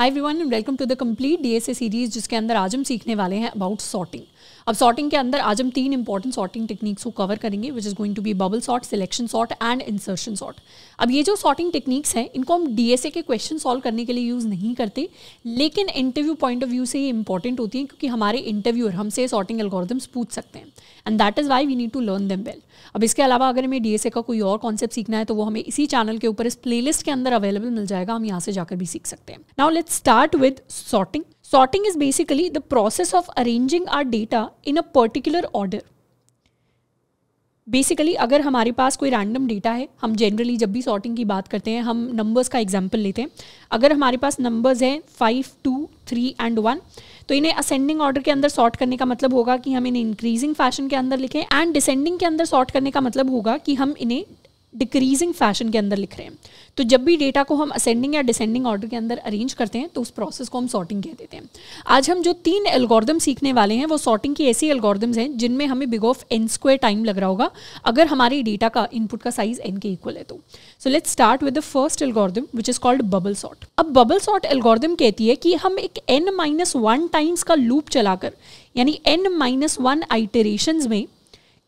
High everyone welcome to the complete DSA series जिसके अंदर आज हम सीखने वाले हैं अबाउट सॉर्टिंग अब सॉर्टिंग के अंदर आज हम तीन इंपॉर्टेंट सॉर्टिंग टेक्निक्स को कवर करेंगे which is going to be bubble sort selection sort and insertion sort अब ये जो सॉर्टिंग टेक्निक्स हैं इनको हम डीएसए के क्वेश्चन सॉल्व करने के लिए यूज़ नहीं करते लेकिन इंटरव्यू पॉइंट ऑफ व्यू से ये इंपॉर्टेंट होती है क्योंकि हमारे इंटरव्यूअर हमसे सॉर्टिंग एल्गोरिदम्स पूछ सकते हैं and that is why we need to learn them well अब इसके अलावा अगर हमें डीएसए का कोई और कॉन्सेप्ट सीखना है तो वो हमें इसी चैनल के ऊपर इस प्लेलिस्ट के अंदर अवेलेबल मिल जाएगा हम यहाँ से जाकर भी सीख सकते हैं now let's start with sorting Sorting is basically the process of arranging our data in a particular order. Basically अगर हमारे पास कोई रैंडम डेटा है हम जनरली जब भी सॉर्टिंग की बात करते हैं हम नंबर्स का एग्जांपल लेते हैं अगर हमारे पास नंबर्स हैं five two three and one तो इन्हें असेंडिंग ऑर्डर के अंदर सॉर्ट करने का मतलब होगा कि हम इन्हें इंक्रीजिंग फैशन के अंदर लिखें एंड डिसेंडिंग के अंदर सॉर्ट करने का मतलब होगा कि हम इन्हें डिक्रीजिंग फैशन के अंदर लिख रहे हैं तो जब भी डेटा को हम असेंडिंग या डिसेंडिंग ऑर्डर के अंदर अरेंज करते हैं तो उस प्रोसेस को हम सॉर्टिंग कह देते हैं आज हम जो तीन एल्गोरिदम सीखने वाले हैं वो सॉर्टिंग की ऐसी एल्गोरिदम्स हैं जिनमें हमें big of N square time लग रहा होगा अगर हमारे डेटा का इनपुट का साइज एन के इक्वल है तो so let's start with the first algorithm which is called bubble sort अब बबल सॉर्ट एल्गोरिदम कहती है कि हम एक एन माइनस वन टाइम्स का लूप चलाकर यानी एन माइनस वन आइटरेशन में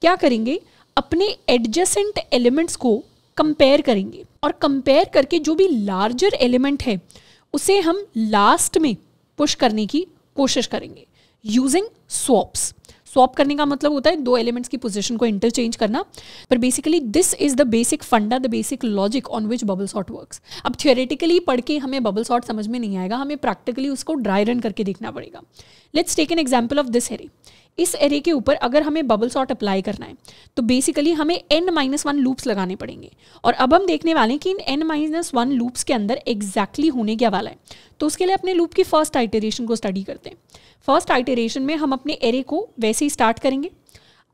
क्या करेंगे अपने एडजसेंट एलिमेंट्स को कंपेयर करेंगे और कंपेयर करके जो भी लार्जर एलिमेंट है उसे हम लास्ट में पुश करने की कोशिश करेंगे यूजिंग स्वॉप्स स्वॉप करने का मतलब होता है दो एलिमेंट्स की पोजिशन को इंटरचेंज करना पर basically this is the basic फंडा the basic logic on which bubble sort work अब थियोरेटिकली पढ़ के हमें बबल सॉट समझ में नहीं आएगा हमें प्रैक्टिकली उसको ड्राई रन करके देखना पड़ेगा let's take an example of this array इस एरे के ऊपर अगर हमें बबल सॉट अप्लाई करना है तो बेसिकली हमें एन माइनस वन लूप्स लगाने पड़ेंगे और अब हम देखने वाले हैं कि इन एन माइनस वन लूप्स के अंदर एग्जैक्टली exactly होने क्या वाला है तो उसके लिए अपने लूप की फर्स्ट आइटरेशन को स्टडी करते हैं फर्स्ट आइटरेशन में हम अपने एरे को वैसे ही स्टार्ट करेंगे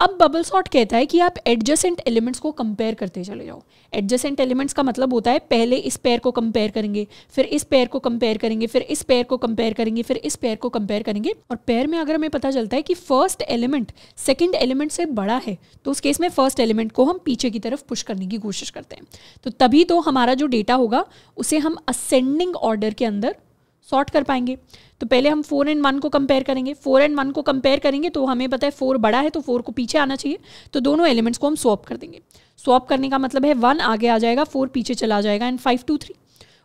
अब बबल सॉट कहता है कि आप एडजसेंट एलिमेंट्स को कंपेयर करते चले जाओ एडजसेंट एलिमेंट्स का मतलब होता है पहले इस पेयर को कंपेयर करेंगे फिर इस पेयर को कंपेयर करेंगे फिर इस पेयर को कंपेयर करेंगे फिर इस पेयर को कंपेयर करेंगे और पेयर में अगर हमें पता चलता है कि फर्स्ट एलिमेंट सेकेंड एलिमेंट से बड़ा है तो उस केस में फर्स्ट एलिमेंट को हम पीछे की तरफ पुश करने की कोशिश करते हैं तो तभी तो हमारा जो डेटा होगा उसे हम असेंडिंग ऑर्डर के अंदर सॉर्ट कर पाएंगे तो पहले हम फोर एंड वन को कंपेयर करेंगे फोर एंड वन को कंपेयर करेंगे तो हमें पता है फोर बड़ा है तो फोर को पीछे आना चाहिए तो दोनों एलिमेंट्स को हम स्वॉप कर देंगे स्वॉप करने का मतलब है वन आगे आ जाएगा फोर पीछे चला जाएगा एंड फाइव टू थ्री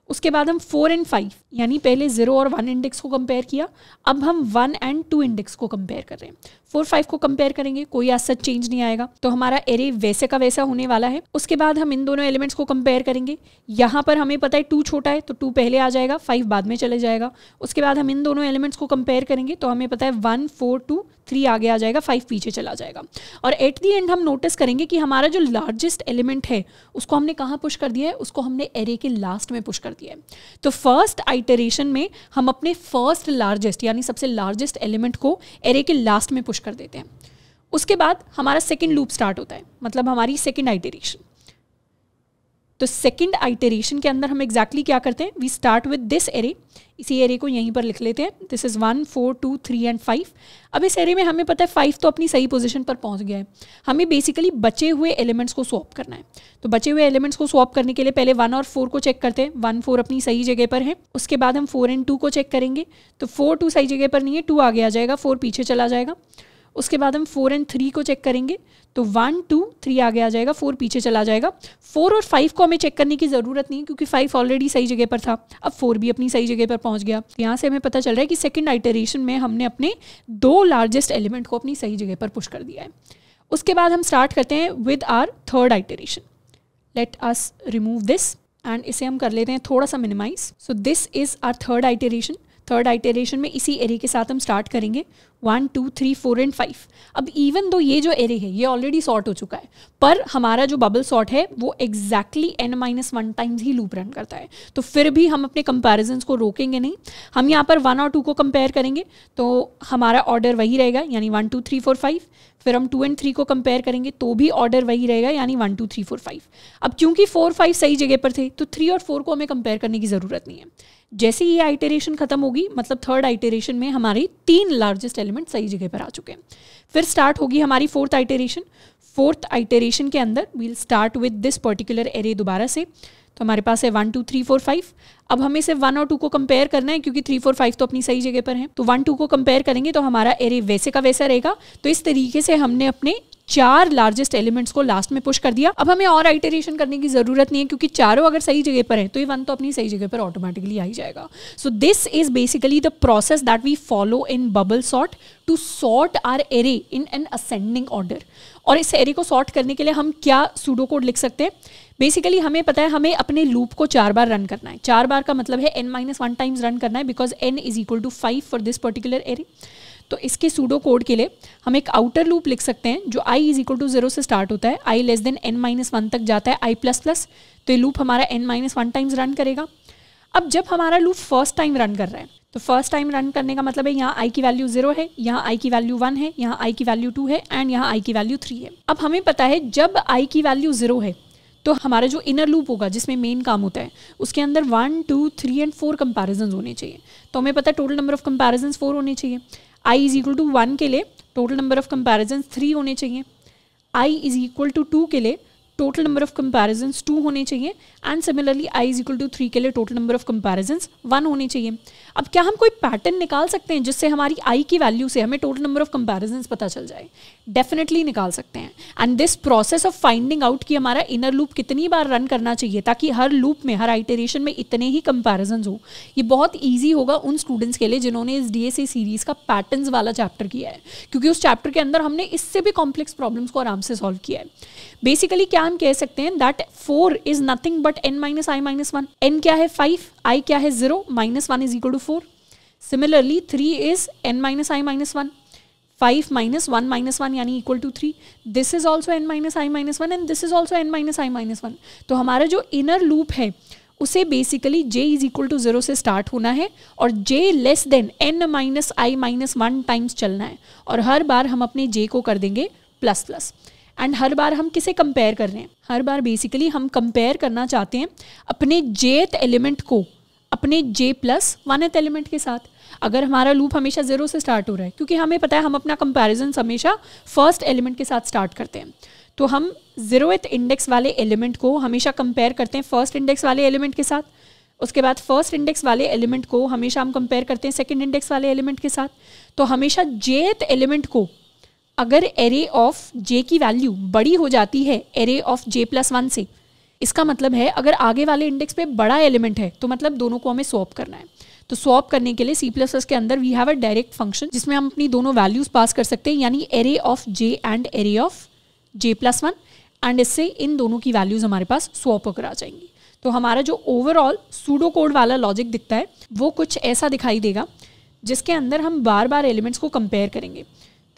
उसके बाद हम फोर एंड फाइव यानी पहले जीरो और वन इंडेक्स को कंपेयर किया अब हम वन एंड टू इंडेक्स को कंपेयर कर रहे हैं फोर फाइव को कंपेयर करेंगे कोई आज सच चेंज नहीं आएगा तो हमारा एरे वैसे का वैसा होने वाला है उसके बाद हम इन दोनों एलिमेंट्स को कंपेयर करेंगे यहाँ पर हमें पता है टू छोटा है तो टू पहले आ जाएगा फाइव बाद में चले जाएगा उसके बाद हम इन दोनों एलिमेंट्स को कंपेयर करेंगे तो हमें पता है वन फोर टू थ्री आगे आ जाएगा फाइव पीछे चला जाएगा और एट दी एंड हम नोटिस करेंगे कि हमारा जो लार्जेस्ट एलिमेंट है उसको हमने कहाँ पुश कर दिया है उसको हमने एरे के लास्ट में पुश कर दिया है तो फर्स्ट आइटरेशन में हम अपने फर्स्ट लार्जेस्ट यानी सबसे लार्जेस्ट एलिमेंट को एरे के लास्ट में पुश पब्लिश कर देते हैं उसके बाद हमारा सेकेंड लूप स्टार्ट होता है मतलब हमारी सेकेंड आइटेरेशन तो सेकेंड आइटेरेशन के अंदर हम एग्जैक्टली exactly क्या करते हैं we start with this array इसी एरे को यहीं पर लिख लेते हैं this is one four two three and five अब इस एरे में हमें पता है फाइव तो अपनी सही पोजीशन पर पहुंच गया है हमें बेसिकली बचे हुए एलिमेंट्स को स्वॉप करना है तो बचे हुए एलिमेंट्स को स्वॉप करने के लिए पहले वन और फोर को चेक करते हैं वन फोर अपनी सही जगह पर है उसके बाद हम फोर एंड टू को चेक करेंगे तो फोर टू सही जगह पर नहीं है टू आगे आ जाएगा फोर पीछे चला जाएगा उसके बाद हम फोर एंड थ्री को चेक करेंगे तो वन टू थ्री आगे आ जाएगा फोर पीछे चला जाएगा फोर और फाइव को हमें चेक करने की ज़रूरत नहीं क्योंकि फाइव ऑलरेडी सही जगह पर था अब फोर भी अपनी सही जगह पर पहुंच गया तो यहाँ से हमें पता चल रहा है कि सेकेंड आइटरेशन में हमने अपने दो लार्जेस्ट एलिमेंट को अपनी सही जगह पर पुश कर दिया है उसके बाद हम स्टार्ट करते हैं with our third iteration let us remove this and इसे हम कर लेते हैं थोड़ा सा minimize so this is our third iteration third iteration में इसी एरे के साथ हम स्टार्ट करेंगे one two three four and five अब इवन दो ये जो एरे है ये ऑलरेडी सॉर्ट हो चुका है पर हमारा जो बबल सॉर्ट है वो exactly N minus one times ही लूप रन करता है तो फिर भी हम अपने कंपेरिजन को रोकेंगे नहीं हम यहाँ पर वन और टू को कंपेयर करेंगे तो हमारा ऑर्डर वही रहेगा यानी one two three four five फिर हम टू एंड थ्री को कंपेयर करेंगे तो भी ऑर्डर वही रहेगा यानी one two three four five अब क्योंकि फोर फाइव सही जगह पर थे तो थ्री और फोर को हमें कंपेयर करने की ज़रूरत नहीं है जैसे ही ये आइटेरेशन खत्म होगी मतलब थर्ड आइटेरेशन में हमारे तीन लार्जेस्ट एलिमेंट सही जगह पर आ चुके हैं फिर स्टार्ट होगी हमारी फोर्थ आइटेरेशन फोर्थ आइटेरेशन के अंदर we'll start with this particular array दोबारा से तो हमारे पास है one two three four five अब हमें सिर्फ वन और टू को कंपेयर करना है क्योंकि थ्री फोर फाइव तो अपनी सही जगह पर है तो वन टू को कंपेयर करेंगे तो हमारा एरे वैसे का वैसा रहेगा तो इस तरीके से हमने अपने चार लार्जेस्ट एलिमेंट्स को लास्ट में पुश कर दिया अब हमें और आइटरेशन करने की जरूरत नहीं है क्योंकि चारों अगर सही जगह पर है तो ये वन तो अपनी सही जगह पर ऑटोमेटिकली आ ही जाएगा so this is basically the process that we follow in bubble sort to sort our array in an ascending order और इस एरे को सॉर्ट करने के लिए हम क्या सूडो कोड लिख सकते हैं बेसिकली हमें पता है हमें अपने लूप को चार बार रन करना है चार बार का मतलब है N minus one times run करना है because N is equal to five for this particular array तो इसके सूडो कोड के लिए हम एक आउटर लूप लिख सकते हैं जो आई इज इक्वल टू जीरो से स्टार्ट होता है आई less than N minus one तक जाता है आई प्लस प्लस तो ये लूप हमारा N minus one times run करेगा अब जब हमारा लूप फर्स्ट टाइम रन कर रहा है तो फर्स्ट टाइम रन करने का मतलब है यहाँ आई की वैल्यू जीरो है यहाँ आई की वैल्यू वन है यहाँ आई की वैल्यू टू है एंड यहाँ आई की वैल्यू थ्री है अब हमें पता है जब आई की वैल्यू जीरो है तो हमारा जो इनर लूप होगा जिसमें मेन काम होता है उसके अंदर one two three and four comparison होने चाहिए तो हमें पता है total number of comparison four होने चाहिए i is equal to one के लिए total number of comparison three होने चाहिए i is equal to two के लिए total number of comparison two होने चाहिए and similarly i is equal to three के लिए total number of comparison one होने चाहिए अब क्या हम कोई पैटर्न निकाल सकते हैं जिससे हमारी आई की वैल्यू से हमें टोटल नंबर ऑफ कंपेरिजन पता चल जाए डेफिनेटली निकाल सकते हैं and this process of finding out कि हमारा इनर लूप कितनी बार रन करना चाहिए ताकि हर लूप में हर आइटरेशन में इतने ही कंपेरिजन हो ये बहुत ईजी होगा उन स्टूडेंट्स के लिए जिन्होंने इस डी सीरीज का पैटर्न वाला चैप्टर किया है क्योंकि उस चैप्टर के अंदर हमने इससे भी कॉम्प्लेक्स प्रॉब्लम्स को आराम से सॉल्व किया है बेसिकली क्या हम कह सकते हैं that four is nothing but n minus i minus one n क्या है फाइव आई क्या है zero minus one is equal to four similarly three is n minus i minus one five minus one minus one यानी equal to three this is also n minus i minus one and this is also n minus i minus one तो हमारा जो inner loop है उसे basically j is equal to zero से start होना है और j less than n minus i minus one times चलना है और हर बार हम अपने j को कर देंगे प्लस प्लस एंड हर बार हम किसे कंपेयर कर रहे हैं हर बार बेसिकली हम कंपेयर करना चाहते हैं अपने जेथ एलिमेंट को अपने j plus one th element के साथ अगर हमारा लूप हमेशा ज़ीरो से स्टार्ट हो रहा है क्योंकि हमें पता है हम अपना कंपेरिजन हमेशा फर्स्ट एलिमेंट के साथ स्टार्ट करते हैं तो हम ज़ीरोथ इंडेक्स वाले एलिमेंट को हमेशा कंपेयर करते हैं फर्स्ट इंडेक्स वाले एलिमेंट के साथ उसके बाद फर्स्ट इंडेक्स वाले एलिमेंट को हमेशा हम कंपेयर करते हैं सेकेंड इंडेक्स वाले एलिमेंट के साथ तो हमेशा जेथ एलिमेंट को अगर एरे ऑफ जे की वैल्यू बड़ी हो जाती है array of j plus one से इसका मतलब है अगर आगे वाले इंडेक्स पे बड़ा एलिमेंट है तो मतलब दोनों को हमें स्वॉप करना है तो स्वॉप करने के लिए सी प्लस प्लस के अंदर we have a direct function जिसमें हम अपनी दोनों वैल्यूज पास कर सकते हैं यानी array of j and array of j plus one and इससे इन दोनों की वैल्यूज हमारे पास स्वॉप होकर आ जाएंगी तो हमारा जो ओवरऑल सूडो कोड वाला लॉजिक दिखता है वो कुछ ऐसा दिखाई देगा जिसके अंदर हम बार बार एलिमेंट्स को कंपेयर करेंगे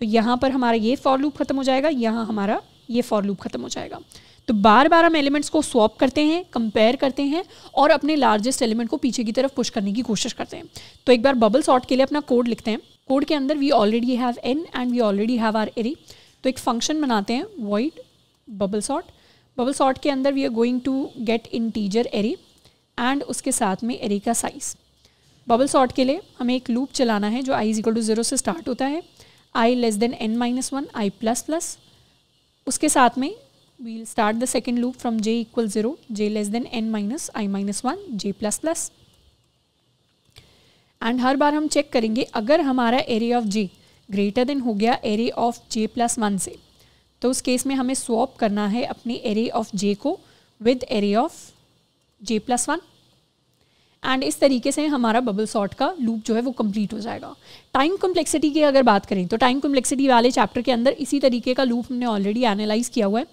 तो यहाँ पर हमारा ये फॉर लूप खत्म हो जाएगा यहाँ हमारा ये फॉर लूप खत्म हो जाएगा तो बार बार हम एलिमेंट्स को स्वॉप करते हैं कंपेयर करते हैं और अपने लार्जेस्ट एलिमेंट को पीछे की तरफ पुश करने की कोशिश करते हैं तो एक बार बबल सॉर्ट के लिए अपना कोड लिखते हैं कोड के अंदर we already have n and we already have our array तो एक फंक्शन बनाते हैं void bubble sort bubble sort के अंदर we are going to get integer array and उसके साथ में एरी का साइज़ बबल सॉर्ट के लिए हमें एक लूप चलाना है जो आई इज इक्वल टू जीरो से स्टार्ट होता है आई less than N minus one आई प्लस प्लस उसके साथ में we'll start the second loop from j equal zero j less than N minus i minus one j plus plus and हर बार हम check करेंगे अगर हमारा array of j greater than हो गया array of j plus one से तो उस केस में हमें स्वॉप करना है अपने एरे ऑफ जे को with array of j plus one and इस तरीके से हमारा बबल सॉर्ट का लूप जो है वो कंप्लीट हो जाएगा टाइम कम्प्लेक्सिटी की अगर बात करें तो टाइम कम्प्लेक्सिटी वाले चैप्टर के अंदर इसी तरीके का लूप हमने ऑलरेडी एनालाइज किया हुआ है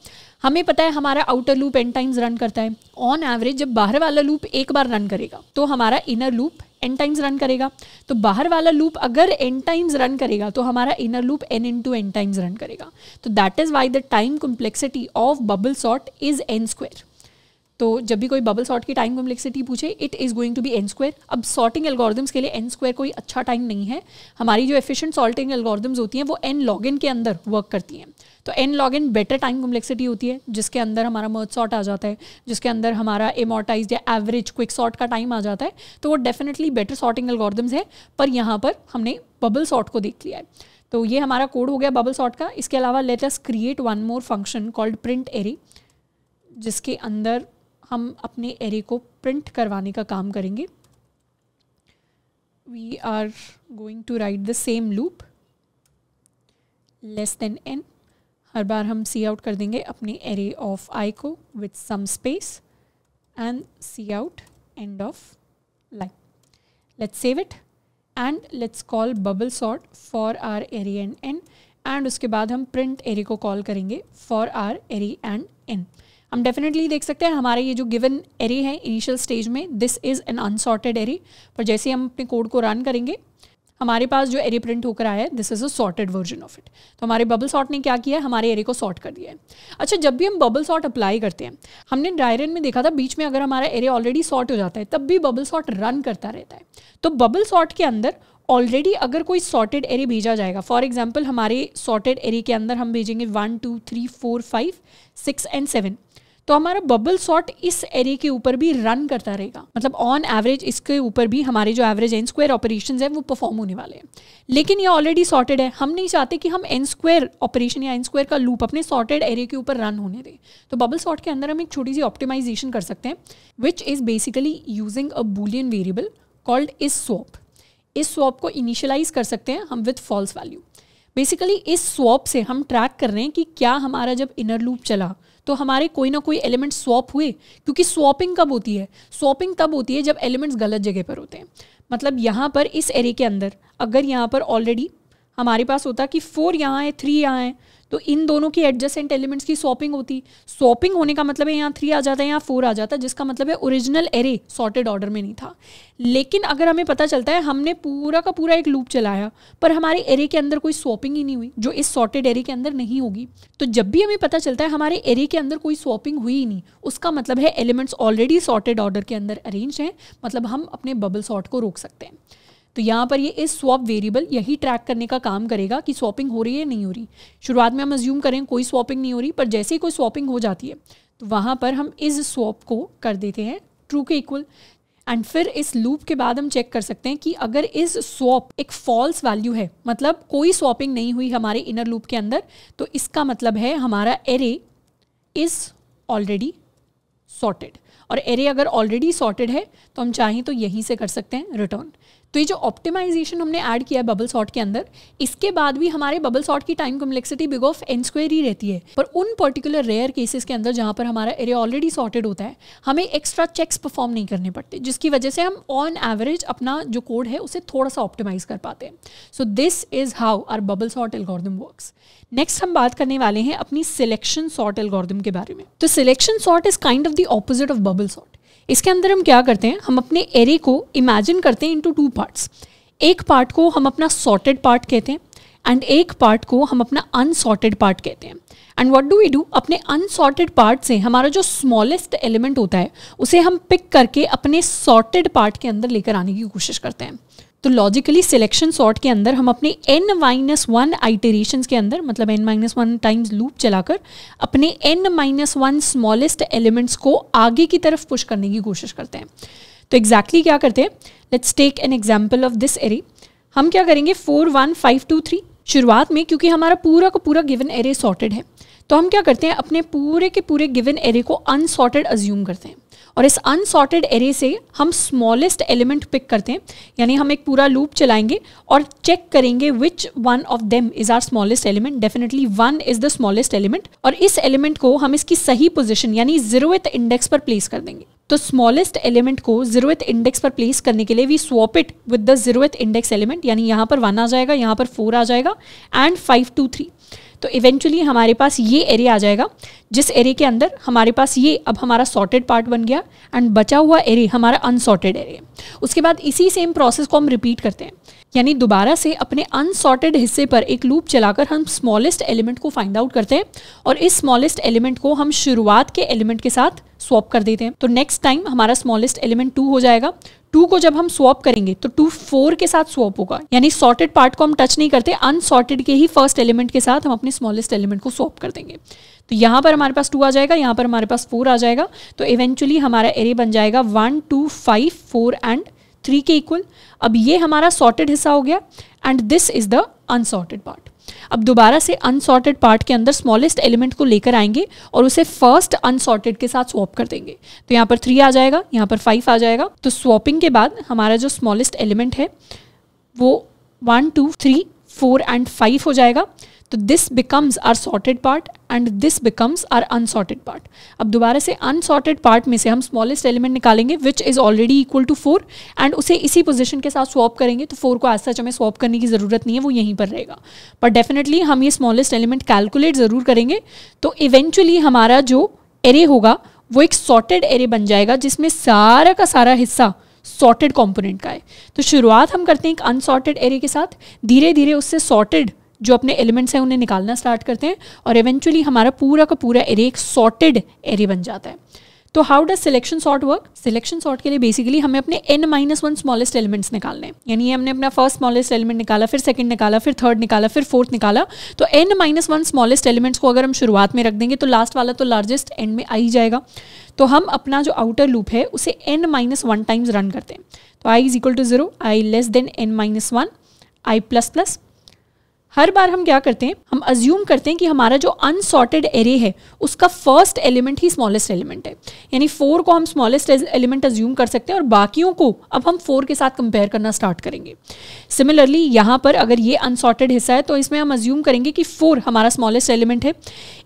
हमें पता है हमारा outer loop N times run करता है ऑन एवरेज जब बाहर वाला लूप एक बार रन करेगा तो हमारा inner loop N times run करेगा तो बाहर वाला लूप अगर एन टाइम्स रन करेगा तो हमारा inner loop n into n times run करेगा तो that is why the time complexity of bubble sort is n square तो जब भी कोई बबल सॉर्ट की टाइम कॉम्प्लेक्सिटी पूछे it is going to be n square अब sorting algorithms के लिए एन स्क्वेयर कोई अच्छा टाइम नहीं है हमारी जो एफिशिएंट सॉल्टिंग एल्गोरिदम्स होती हैं वो एन लॉग इन के अंदर वर्क करती हैं तो n log n better time complexity होती है जिसके अंदर हमारा मर्ज सॉर्ट आ जाता है जिसके अंदर हमारा एमोटाइज या एवरेज क्विक सॉर्ट का टाइम आ जाता है तो वो डेफिनेटली बेटर सॉर्टिंग एल्गोरिदम्स है पर यहाँ पर हमने बबल सॉर्ट को देख लिया है तो ये हमारा कोड हो गया बबल सॉर्ट का इसके अलावा let us create one more function called print array जिसके अंदर हम अपने एरे को प्रिंट करवाने का काम करेंगे we are going to write the same loop less than n हर बार हम सी आउट कर देंगे अपने एरे ऑफ आई को with some space and cout end of line let's save it and let's call bubble sort for our array and n एंड उसके बाद हम प्रिंट एरे को कॉल करेंगे for our array and n हम definitely देख सकते हैं हमारे ये जो गिवन एरे है इनिशियल स्टेज में this is an unsorted array पर जैसे हम अपने कोड को रन करेंगे हमारे पास जो एरे प्रिंट होकर आया है this is a sorted version of it तो हमारे बबल सॉर्ट ने क्या किया है हमारे एरे को सॉर्ट कर दिया है अच्छा जब भी हम बबल सॉर्ट अप्लाई करते हैं हमने डायरन में देखा था बीच में अगर हमारा एरे ऑलरेडी सॉर्ट हो जाता है तब भी बबल सॉर्ट रन करता रहता है तो बबल सॉर्ट के अंदर ऑलरेडी अगर कोई सॉर्टेड एरे भेजा जाएगा फॉर एग्जाम्पल हमारे सॉर्टेड एरे के अंदर हम भेजेंगे one two three four five six and seven तो हमारा बबल सॉर्ट इस एरे के ऊपर भी रन करता रहेगा मतलब ऑन एवरेज इसके ऊपर भी हमारे जो एवरेज एन स्क्वायर ऑपरेशन है वो परफॉर्म होने वाले हैं लेकिन ये ऑलरेडी सॉर्टेड है हम नहीं चाहते कि हम एन स्क्वायर ऑपरेशन या एन स्क्वायर का लूप अपने सॉर्टेड एरे के ऊपर रन होने दें तो बबल सॉर्ट के अंदर हम एक छोटी सी ऑप्टिमाइजेशन कर सकते हैं which is basically using a boolean variable called is swap इस स्वॉप को इनिशियलाइज कर सकते हैं हम विथ फॉल्स वैल्यू बेसिकली इस स्वॉप से हम ट्रैक कर रहे हैं कि क्या हमारा जब इनर लूप चला तो हमारे कोई ना कोई एलिमेंट स्वॉप हुए क्योंकि स्वॉपिंग कब होती है स्वॉपिंग तब होती है जब एलिमेंट्स गलत जगह पर होते हैं मतलब यहाँ पर इस एरे के अंदर अगर यहाँ पर ऑलरेडी हमारे पास होता कि फोर यहाँ है थ्री यहाँ है तो इन दोनों की एडजस्टेंट एलिमेंट्स की स्वॉपिंग होती स्वॉपिंग होने का मतलब है यहाँ थ्री आ जाता है यहाँ फोर आ जाता है जिसका मतलब है ओरिजिनल एरे सॉर्टेड ऑर्डर में नहीं था लेकिन अगर हमें पता चलता है हमने पूरा का पूरा एक लूप चलाया पर हमारे एरे के अंदर कोई स्वॉपिंग ही नहीं हुई जो इस सॉर्टेड एरे के अंदर नहीं होगी तो जब भी हमें पता चलता है हमारे एरे के अंदर कोई स्वॉपिंग हुई ही नहीं उसका मतलब है एलिमेंट्स ऑलरेडी सॉर्टेड ऑर्डर के अंदर अरेंज हैं मतलब हम अपने बबल सॉर्ट को रोक सकते हैं तो यहाँ पर ये इस स्वॉप वेरिएबल यही ट्रैक करने का काम करेगा कि स्वॉपिंग हो रही है नहीं हो रही शुरुआत में हम अज्यूम करें कोई स्वॉपिंग नहीं हो रही पर जैसे ही कोई स्वॉपिंग हो जाती है तो वहाँ पर हम इस स्वॉप को कर देते हैं ट्रू के इक्वल एंड फिर इस लूप के बाद हम चेक कर सकते हैं कि अगर इस स्वॉप एक फॉल्स वैल्यू है मतलब कोई स्वॉपिंग नहीं हुई हमारे इनर लूप के अंदर तो इसका मतलब है हमारा एरे इज़ ऑलरेडी सॉर्टेड और एरे अगर ऑलरेडी सॉर्टेड है तो हम चाहें तो यहीं से कर सकते हैं रिटर्न तो ये जो ऑप्टिमाइजेशन हमने ऐड किया है बबल सॉट के अंदर इसके बाद भी हमारे बबल सॉट की time complexity big of N square ही रहती है पर उन पर्टिकुलर रेयर केसेस के अंदर जहाँ पर हमारा एरिया ऑलरेडी सॉर्टेड होता है हमें एक्स्ट्रा चेक्स परफॉर्म नहीं करने पड़ते जिसकी वजह से हम ऑन एवरेज अपना जो कोड है उसे थोड़ा सा ऑप्टिमाइज कर पाते हैं so this is how our bubble sort algorithm works next हम बात करने वाले हैं अपनी सिलेक्शन सॉर्ट एल्गोरिदम के बारे में तो selection sort is kind of the opposite of bubble sort इसके अंदर हम क्या करते हैं हम अपने एरे को इमेजिन करते हैं इनटू टू पार्ट्स एक पार्ट को हम अपना सॉर्टेड पार्ट कहते हैं एंड एक पार्ट को हम अपना अनसॉर्टेड पार्ट कहते हैं and what do we do अपने अनसॉर्टेड पार्ट से हमारा जो स्मॉलेस्ट एलिमेंट होता है उसे हम पिक करके अपने सॉर्टेड पार्ट के अंदर लेकर आने की कोशिश करते हैं तो लॉजिकली सिलेक्शन सॉर्ट के अंदर हम अपने एन माइनस वन आइटरेशन के अंदर मतलब n minus one times loop चलाकर अपने n minus one smallest elements को आगे की तरफ पुश करने की कोशिश करते हैं तो एग्जैक्टली exactly क्या करते हैं let's take an example of this array हम क्या करेंगे four one five two three शुरुआत में क्योंकि हमारा पूरा का पूरा गिवन एरे सॉर्टेड है तो हम क्या करते हैं अपने पूरे के पूरे गिवन एरे को अनसॉर्टेड अज्यूम करते हैं और इस अनसॉर्टेड एरे से हम स्मॉलेस्ट एलिमेंट पिक करते हैं यानी हम एक पूरा लूप चलाएंगे और चेक करेंगे which one of them is our smallest element definitely one is the smallest element और इस एलिमेंट को हम इसकी सही पोजिशन यानी जीरोथ इंडेक्स पर प्लेस कर देंगे तो स्मॉलेस्ट एलिमेंट को जीरोथ इंडेक्स पर प्लेस करने के लिए we swap it with the zeroth index element यानी यहाँ पर वन आ जाएगा यहाँ पर फोर आ जाएगा एंड फाइव टू थ्री तो इवेंचुअली हमारे पास ये एरिया आ जाएगा जिस एरिया के अंदर हमारे पास ये अब हमारा सॉर्टेड पार्ट बन गया एंड बचा हुआ एरिया हमारा अनसॉर्टेड एरिया उसके बाद इसी सेम प्रोसेस को हम रिपीट करते हैं यानी दोबारा से अपने अनसॉर्टेड हिस्से पर एक लूप चलाकर हम स्मॉलेस्ट एलिमेंट को फाइंड आउट करते हैं और इस स्मॉलेस्ट एलिमेंट को हम शुरुआत के एलिमेंट के साथ स्वॉप कर देते हैं तो नेक्स्ट टाइम हमारा स्मॉलेस्ट एलिमेंट टू हो जाएगा टू को जब हम स्वॉप करेंगे तो टू फोर के साथ स्वॉप होगा यानी सॉर्टेड पार्ट को हम टच नहीं करते अनसॉर्टेड के ही फर्स्ट एलिमेंट के साथ हम अपने स्मॉलेस्ट एलिमेंट को स्वॉप कर देंगे तो यहाँ पर हमारे पास टू आ जाएगा यहाँ पर हमारे पास फोर आ जाएगा तो इवेंचुअली हमारा एरे बन जाएगा one two five four and three के इक्वल अब ये हमारा सॉर्टेड हिस्सा हो गया and this is the unsorted part अब दोबारा से अनसॉर्टेड पार्ट के अंदर स्मॉलेस्ट एलिमेंट को लेकर आएंगे और उसे फर्स्ट अनसॉर्टेड के साथ स्वॉप कर देंगे तो यहाँ पर थ्री आ जाएगा यहाँ पर फाइव आ जाएगा तो स्वॉपिंग के बाद हमारा जो स्मॉलेस्ट एलिमेंट है वो one two three four and five हो जाएगा तो this becomes our sorted part and this becomes our unsorted part अब दोबारा से अनसॉर्टेड पार्ट में से हम स्मॉलेस्ट एलिमेंट निकालेंगे which is already equal to four एंड उसे इसी पोजिशन के साथ स्वॉप करेंगे तो फोर को आज सच हमें स्वॉप करने की ज़रूरत नहीं है वो यहीं पर रहेगा बट डेफिनेटली हम ये स्मॉलेस्ट एलिमेंट कैलकुलेट ज़रूर करेंगे तो इवेंचुअली हमारा जो एरे होगा वो एक सॉर्टेड एरे बन जाएगा जिसमें सारा का सारा हिस्सा सॉर्टेड कंपोनेंट का है तो शुरुआत हम करते हैं एक अनसॉर्टेड एरे के साथ धीरे धीरे उससे सॉर्टेड जो अपने एलिमेंट्स हैं उन्हें निकालना स्टार्ट करते हैं और इवेंचुअली हमारा पूरा का पूरा एरे एक सॉर्टेड एरे बन जाता है तो how does selection sort work selection sort के लिए बेसिकली हमें अपने n minus one smallest elements निकालने हैं यानी हमने अपना फर्स्ट स्मॉलेस्ट एलिमेंट निकाला फिर सेकंड निकाला फिर थर्ड निकाला फिर फोर्थ निकाला तो n minus one smallest elements को अगर हम शुरुआत में रख देंगे तो लास्ट वाला तो लार्जेस्ट एंड में आ ही जाएगा तो हम अपना जो आउटर लूप है उसे n minus one times run करते हैं तो i is equal to zero i less than N minus one I plus plus हर बार हम क्या करते हैं हम अज्यूम करते हैं कि हमारा जो अनसॉर्टेड एरे है उसका फर्स्ट एलिमेंट ही स्मॉलेस्ट एलिमेंट है यानी फोर को हम स्मॉलेस्ट एलिमेंट अज्यूम कर सकते हैं और बाकियों को अब हम फोर के साथ कंपेयर करना स्टार्ट करेंगे सिमिलरली यहाँ पर अगर ये अनसॉर्टेड हिस्सा है तो इसमें हम अज्यूम करेंगे कि फोर हमारा स्मॉलेस्ट एलिमेंट है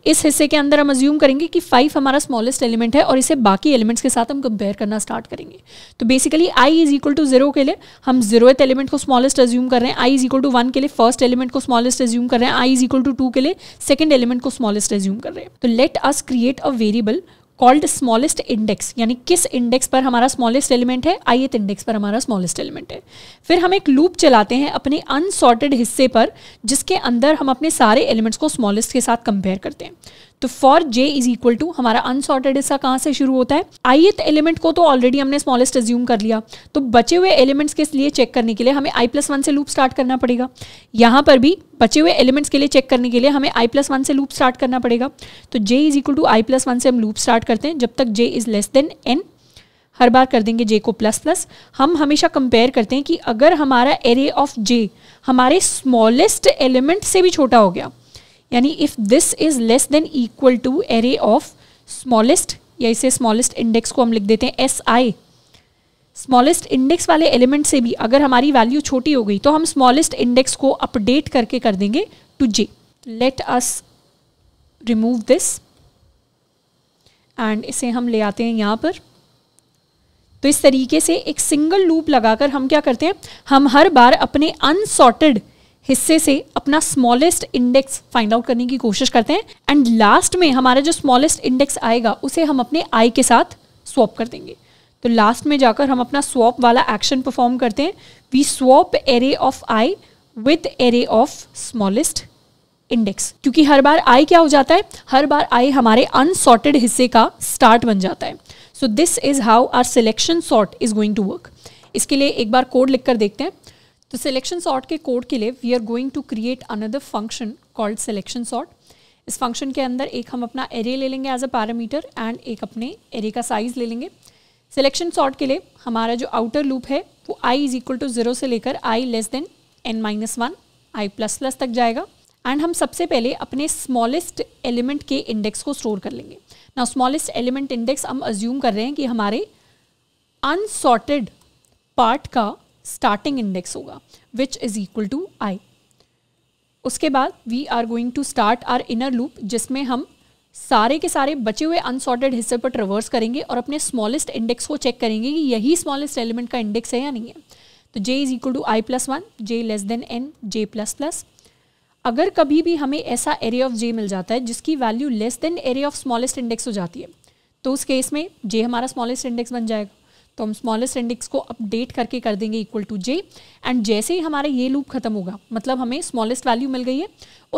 इस हिस्से के अंदर हम अज्यूम करेंगे कि फाइव हमारा स्मॉलेस्ट एलिमेंट है और इसे बाकी एलिमेंट्स के साथ हम कंपेयर करना स्टार्ट करेंगे तो basically i is equal to zero के लिए हम जीरो एलिमेंट को स्मॉलेस्ट एज्यूम कर रहे हैं i is equal to one के लिए फर्स्ट एलिमेंट को स्मॉलेस्ट एज्यूम कर रहे हैं i is equal to two के लिए सेकेंड एलिमेंट को स्मॉलेस्ट एज्यूम कर रहे हैं तो let us create a variable called smallest index यानी किस इंडेक्स पर हमारा स्मॉलेस्ट एलिमेंट है आई एथ इंडेक्स पर हमारा स्मॉलेस्ट एलिमेंट है फिर हम एक लूप चलाते हैं अपने अनसॉर्टेड हिस्से पर जिसके अंदर हम अपने सारे एलिमेंट्स को स्मॉलेस्ट के साथ कंपेयर करते हैं तो for j is equal to हमारा अनसॉर्टेड हिस्सा कहाँ से शुरू होता है आईथ एलिमेंट को तो ऑलरेडी हमने स्मॉलेस्ट एज्यूम कर लिया तो बचे हुए एलिमेंट्स के लिए चेक करने के लिए हमें आई प्लस वन से लूप स्टार्ट करना पड़ेगा यहाँ पर भी बचे हुए एलिमेंट्स के लिए चेक करने के लिए हमें आई प्लस वन से लूप स्टार्ट करना पड़ेगा तो जे is equal to I plus one से हम लूप स्टार्ट करते हैं जब तक j is less than n हर बार कर देंगे जे को प्लस प्लस हम हमेशा कंपेयर करते हैं कि अगर हमारा एरे ऑफ जे हमारे स्मॉलेस्ट एलिमेंट से भी छोटा हो गया यानी if this is less than equal to array of smallest या इसे स्मॉलेस्ट इंडेक्स को हम लिख देते हैं एस आई स्मॉलेस्ट इंडेक्स वाले एलिमेंट से भी अगर हमारी वैल्यू छोटी हो गई तो हम स्मॉलेस्ट इंडेक्स को अपडेट करके कर देंगे to J let us remove this and इसे हम ले आते हैं यहाँ पर तो इस तरीके से एक सिंगल लूप लगाकर हम क्या करते हैं हम हर बार अपने अनसॉर्टेड हिस्से से अपना स्मॉलेस्ट इंडेक्स फाइंड आउट करने की कोशिश करते हैं एंड लास्ट में हमारा जो स्मॉलेस्ट इंडेक्स आएगा उसे हम अपने आई के साथ स्वॉप कर देंगे तो लास्ट में जाकर हम अपना स्वॉप वाला एक्शन परफॉर्म करते हैं we swap array of I with array of smallest index क्योंकि हर बार आई क्या हो जाता है हर बार आई हमारे अनसॉर्टेड हिस्से का स्टार्ट बन जाता है so this is how our selection sort is going to work इसके लिए एक बार कोड लिख कर देखते हैं तो सिलेक्शन सॉर्ट के कोड के लिए we are going to create another function called selection sort इस फंक्शन के अंदर एक हम अपना एरे ले लेंगे एज अ पैरामीटर एंड एक अपने एरे का साइज ले लेंगे सिलेक्शन सॉर्ट के लिए हमारा जो आउटर लूप है वो I is equal to zero से लेकर I less than N minus one I plus plus तक जाएगा एंड हम सबसे पहले अपने स्मॉलेस्ट एलिमेंट के इंडेक्स को स्टोर कर लेंगे ना स्मॉलेस्ट एलिमेंट इंडेक्स हम अज्यूम कर रहे हैं कि हमारे अनसॉर्टेड पार्ट का स्टार्टिंग इंडेक्स होगा which is equal to I उसके बाद we are going to start our inner loop जिसमें हम सारे के सारे बचे हुए अनसॉर्टेड हिस्से पर ट्रवर्स करेंगे और अपने स्मॉलेस्ट इंडेक्स को चेक करेंगे कि यही स्मॉलेस्ट एलिमेंट का इंडेक्स है या नहीं है तो जे is equal to I plus one J less than N J plus plus अगर कभी भी हमें ऐसा एरिया ऑफ जे मिल जाता है जिसकी value less than array of smallest index हो जाती है तो उस केस में जे हमारा स्मॉलेस्ट इंडेक्स बन जाएगा तो हम स्मॉलेस्ट इंडेक्स को अपडेट करके कर देंगे इक्वल टू जे एंड जैसे ही हमारा ये लूप खत्म होगा मतलब हमें स्मॉलेस्ट वैल्यू मिल गई है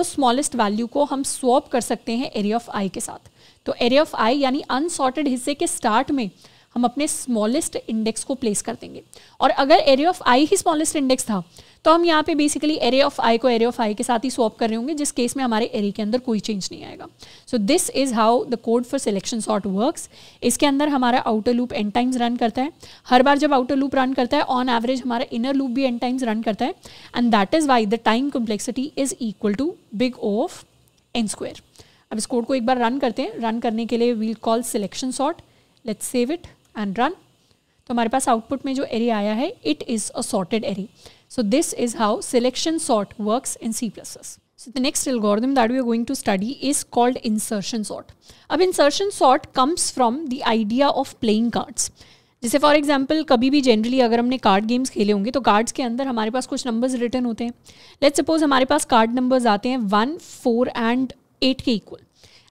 उस स्मॉलेस्ट वैल्यू को हम स्वॉप कर सकते हैं एरिया ऑफ आई के साथ तो एरिया ऑफ आई यानी अनसॉर्टेड हिस्से के स्टार्ट में हम अपने स्मॉलेस्ट इंडेक्स को प्लेस कर देंगे और अगर एरे ऑफ आई ही स्मॉलेस्ट इंडेक्स था तो हम यहाँ पे बेसिकली एरे ऑफ आई को एरे ऑफ आई के साथ ही स्वॉप कर रहे होंगे जिस केस में हमारे एरे के अंदर कोई चेंज नहीं आएगा so this is how the code for selection sort works इसके अंदर हमारा outer loop N times run करता है हर बार जब आउटर लूप रन करता है ऑन एवरेज हमारा इनर लूप भी एन टाइम्स रन करता है and that is why the time complexity is equal to big O of N square अब इस कोड को एक बार रन करते हैं रन करने के लिए we'll call selection sort let's save it and run तो हमारे पास आउटपुट में जो एरे आया है it is a sorted array So this is how selection sort works in C++. So the next algorithm that we are going to study is called insertion sort अब insertion sort comes from the idea of playing cards जैसे for example कभी भी generally अगर हमने card games खेले होंगे तो cards के अंदर हमारे पास कुछ नंबर्स रिटर्न होते हैं लेट सपोज हमारे पास कार्ड नंबर्स आते हैं वन फोर एंड एट के इक्वल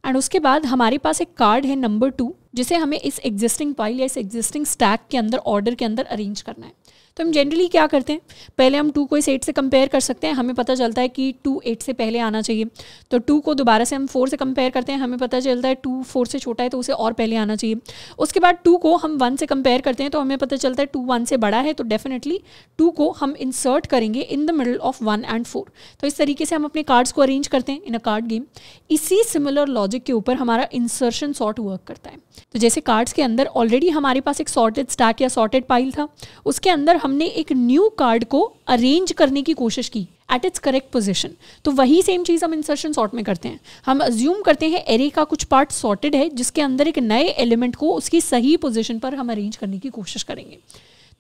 एंड उसके बाद हमारे पास एक कार्ड है नंबर टू जिसे हमें इस एग्जिस्टिंग पाइल या इस एग्जिस्टिंग स्टैक के अंदर ऑर्डर के अंदर अरेंज करना है तो हम जनरली क्या करते हैं पहले हम टू को इस एट से कंपेयर कर सकते हैं हमें पता चलता है कि टू एट से पहले आना चाहिए तो टू को दोबारा से हम फोर से कंपेयर करते हैं हमें पता चलता है टू फोर से छोटा है तो उसे और पहले आना चाहिए उसके बाद टू को हम वन से कंपेयर करते हैं तो हमें पता चलता है टू वन से बड़ा है तो डेफिनेटली टू को हम इंसर्ट करेंगे in the middle of one and four तो इस तरीके से हम अपने कार्ड्स को अरेंज करते हैं इन अ कार्ड गेम इसी सिमिलर लॉजिक के ऊपर हमारा इंसर्शन सॉर्ट वर्क करता है तो जैसे कार्ड्स के अंदर ऑलरेडी हमारे पास एक सॉर्टेड स्टैक या सॉर्टेड पाइल था उसके अंदर हमने एक न्यू कार्ड को अरेंज करने की कोशिश की एट इट्स करेक्ट पोजिशन तो वही सेम चीज़ हम इंसर्शन सॉर्ट में करते हैं हम अज्यूम करते हैं एरे का कुछ पार्ट सॉर्टेड है जिसके अंदर एक नए एलिमेंट को उसकी सही पोजिशन पर हम अरेंज करने की कोशिश करेंगे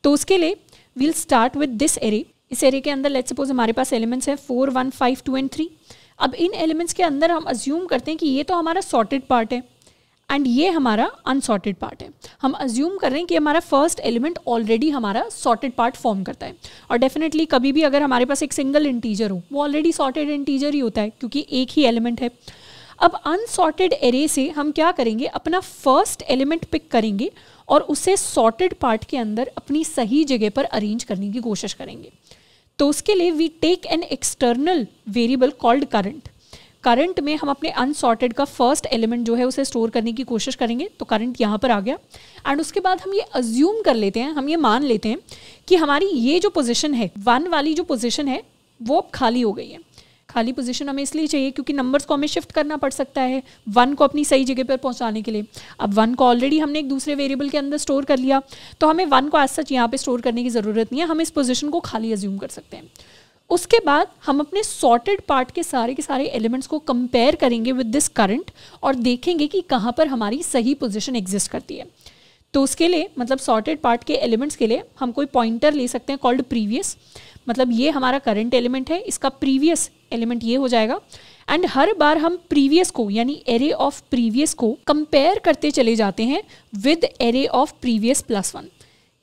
तो उसके लिए we'll start with this array इस एरे के अंदर लेट सपोज हमारे पास एलिमेंट्स हैं four one five two and three अब इन एलिमेंट्स के अंदर हम अज्यूम करते हैं कि ये तो हमारा सॉर्टेड पार्ट है एंड ये हमारा अनसॉर्टेड पार्ट है हम अज्यूम कर रहे हैं कि हमारा फर्स्ट एलिमेंट ऑलरेडी हमारा सॉर्टेड पार्ट फॉर्म करता है और डेफिनेटली कभी भी अगर हमारे पास एक सिंगल इंटीजर हो वो ऑलरेडी सॉर्टेड इंटीजर ही होता है क्योंकि एक ही एलिमेंट है अब अनसॉर्टेड एरे से हम क्या करेंगे अपना फर्स्ट एलिमेंट पिक करेंगे और उसे सॉर्टेड पार्ट के अंदर अपनी सही जगह पर अरेंज करने की कोशिश करेंगे तो उसके लिए we take an external variable called current current में हम अपने अनसॉर्टेड का फर्स्ट एलिमेंट जो है उसे स्टोर करने की कोशिश करेंगे तो करंट यहाँ पर आ गया एंड उसके बाद हम ये अज्यूम कर लेते हैं हम ये मान लेते हैं कि हमारी ये जो पोजिशन है वन वाली जो पोजिशन है वो अब खाली हो गई है खाली पोजीशन हमें इसलिए चाहिए क्योंकि नंबर्स को हमें शिफ्ट करना पड़ सकता है वन को अपनी सही जगह पर पहुंचाने के लिए अब वन को ऑलरेडी हमने एक दूसरे वेरिएबल के अंदर स्टोर कर लिया तो हमें वन को एज सच यहाँ पे स्टोर करने की ज़रूरत नहीं है हम इस पोजीशन को खाली एज्यूम कर सकते हैं उसके बाद हम अपने सॉर्टेड पार्ट के सारे के सारे एलिमेंट्स को कंपेयर करेंगे विद दिस करंट और देखेंगे कि कहाँ पर हमारी सही पोजिशन एग्जिस्ट करती है तो उसके लिए मतलब सॉर्टेड पार्ट के एलिमेंट्स के लिए हम कोई पॉइंटर ले सकते हैं कॉल्ड प्रीवियस मतलब ये हमारा करंट एलिमेंट है इसका प्रीवियस एलिमेंट ये हो जाएगा एंड हर बार हम प्रीवियस को यानी एरे ऑफ प्रीवियस को कंपेयर करते चले जाते हैं with array of previous plus one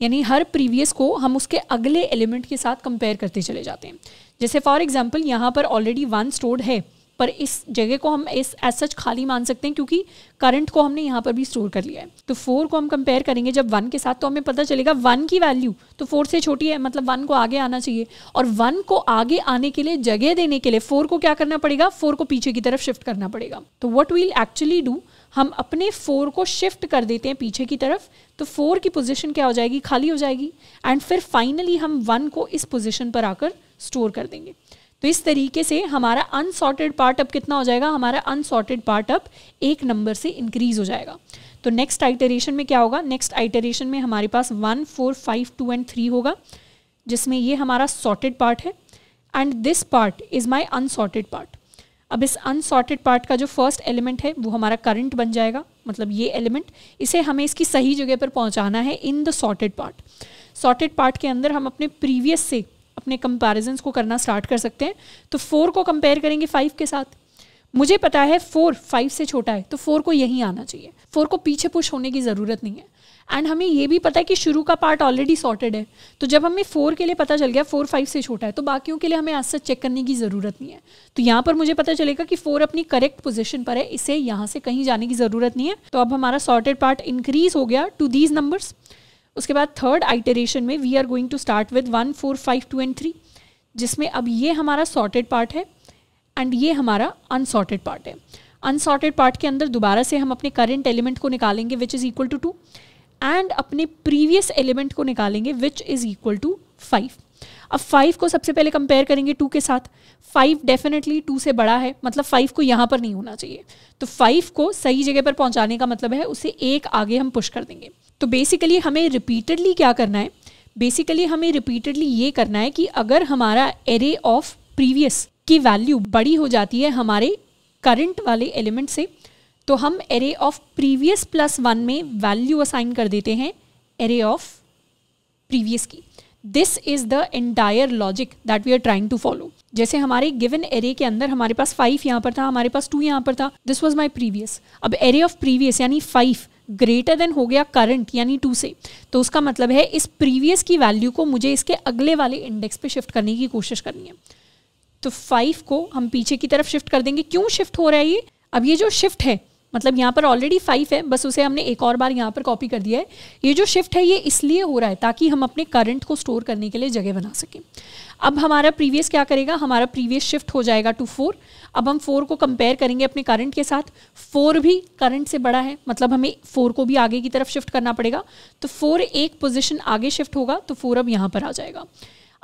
यानी हर प्रीवियस को हम उसके अगले एलिमेंट के साथ कंपेयर करते चले जाते हैं जैसे फॉर एग्जाम्पल यहाँ पर ऑलरेडी वन स्टोर्ड है पर इस जगह को हम इस एज सच खाली मान सकते हैं क्योंकि करंट को हमने यहाँ पर भी स्टोर कर लिया है तो फोर को हम कंपेयर करेंगे जब वन के साथ तो हमें पता चलेगा वन की वैल्यू तो फोर से छोटी है मतलब वन को आगे आना चाहिए और वन को आगे आने के लिए जगह देने के लिए फोर को क्या करना पड़ेगा फोर को पीछे की तरफ शिफ्ट करना पड़ेगा तो वट वील एक्चुअली डू हम अपने फोर को शिफ्ट कर देते हैं पीछे की तरफ तो फोर की पोजीशन क्या हो जाएगी खाली हो जाएगी एंड फिर फाइनली हम वन को इस पोजीशन पर आकर स्टोर कर देंगे तो इस तरीके से हमारा अनसॉर्टेड पार्ट अप कितना हो जाएगा हमारा अनसॉर्टेड पार्ट अप एक नंबर से इंक्रीज हो जाएगा तो नेक्स्ट आइटरेशन में क्या होगा नेक्स्ट आइटरेशन में हमारे पास one four five two and three होगा जिसमें ये हमारा सॉर्टेड पार्ट है and this part is my unsorted part अब इस अनसॉर्टेड पार्ट का जो फर्स्ट एलिमेंट है वो हमारा करंट बन जाएगा मतलब ये एलिमेंट इसे हमें इसकी सही जगह पर पहुंचाना है in the sorted part sorted part के अंदर हम अपने प्रीवियस से अपने कंपेरिजन को करना स्टार्ट कर सकते हैं तो फोर को कंपेयर करेंगे फाइव के साथ मुझे पता है फोर फाइव से छोटा है तो फोर को यहीं आना चाहिए फोर को पीछे पुश होने की ज़रूरत नहीं है एंड हमें ये भी पता है कि शुरू का पार्ट ऑलरेडी सॉर्टेड है तो जब हमें फोर के लिए पता चल गया फोर फाइव से छोटा है तो बाकियों के लिए हमें आज तक चेक करने की ज़रूरत नहीं है तो यहाँ पर मुझे पता चलेगा कि फोर अपनी करेक्ट पोजिशन पर है इसे यहाँ से कहीं जाने की ज़रूरत नहीं है तो अब हमारा सॉर्टेड पार्ट इंक्रीज हो गया टू दीज नंबर्स उसके बाद थर्ड आइटरेशन में we are going to start with one four five two and three जिसमें अब ये हमारा सॉर्टेड पार्ट है एंड ये हमारा अनसॉर्टेड पार्ट है अनसॉर्टेड पार्ट के अंदर दोबारा से हम अपने करेंट एलिमेंट को निकालेंगे which is equal to two एंड अपने प्रीवियस एलिमेंट को निकालेंगे which is equal to five अब फाइव को सबसे पहले कंपेयर करेंगे टू के साथ फाइव डेफिनेटली टू से बड़ा है मतलब फाइव को यहाँ पर नहीं होना चाहिए तो फाइव को सही जगह पर पहुँचाने का मतलब है उसे एक आगे हम पुश कर देंगे तो बेसिकली हमें रिपीटेडली क्या करना है बेसिकली हमें रिपीटेडली ये करना है कि अगर हमारा एरे ऑफ प्रीवियस की वैल्यू बड़ी हो जाती है हमारे करंट वाले एलिमेंट से तो हम array of previous plus one में वैल्यू असाइन कर देते हैं एरे ऑफ प्रीवियस की this is the entire logic that we are trying to follow जैसे हमारे गिवन एरे के अंदर हमारे पास फाइव यहाँ पर था हमारे पास टू यहाँ पर था दिस वॉज माई प्रीवियस अब एरे ऑफ प्रीवियस यानी फाइव ग्रेटर देन हो गया करंट यानी टू से तो उसका मतलब है इस प्रीवियस की वैल्यू को मुझे इसके अगले वाले इंडेक्स पे शिफ्ट करने की कोशिश करनी है तो फाइव को हम पीछे की तरफ शिफ्ट कर देंगे क्यों शिफ्ट हो रहा है ये अब ये जो शिफ्ट है मतलब यहाँ पर ऑलरेडी फाइव है बस उसे हमने एक और बार यहाँ पर कॉपी कर दिया है ये जो शिफ्ट है ये इसलिए हो रहा है ताकि हम अपने करंट को स्टोर करने के लिए जगह बना सकें अब हमारा प्रीवियस क्या करेगा हमारा प्रीवियस शिफ्ट हो जाएगा टू फोर अब हम फोर को कंपेयर करेंगे अपने करंट के साथ फोर भी करंट से बड़ा है मतलब हमें फोर को भी आगे की तरफ शिफ्ट करना पड़ेगा तो फोर एक पोजिशन आगे शिफ्ट होगा तो फोर अब यहाँ पर आ जाएगा